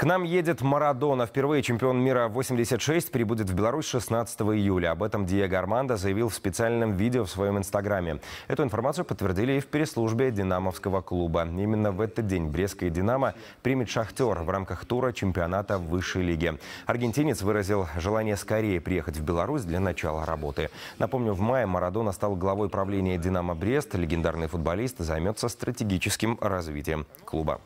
К нам едет Марадона. Впервые чемпион мира 86 прибудет в Беларусь 16 июля. Об этом Диего Армандо заявил в специальном видео в своем инстаграме. Эту информацию подтвердили и в переслужбе «Динамовского клуба». Именно в этот день Брестская «Динамо» примет «Шахтер» в рамках тура чемпионата высшей лиги. Аргентинец выразил желание скорее приехать в Беларусь для начала работы. Напомню, в мае Марадона стал главой правления «Динамо Брест». Легендарный футболист займется стратегическим развитием клуба.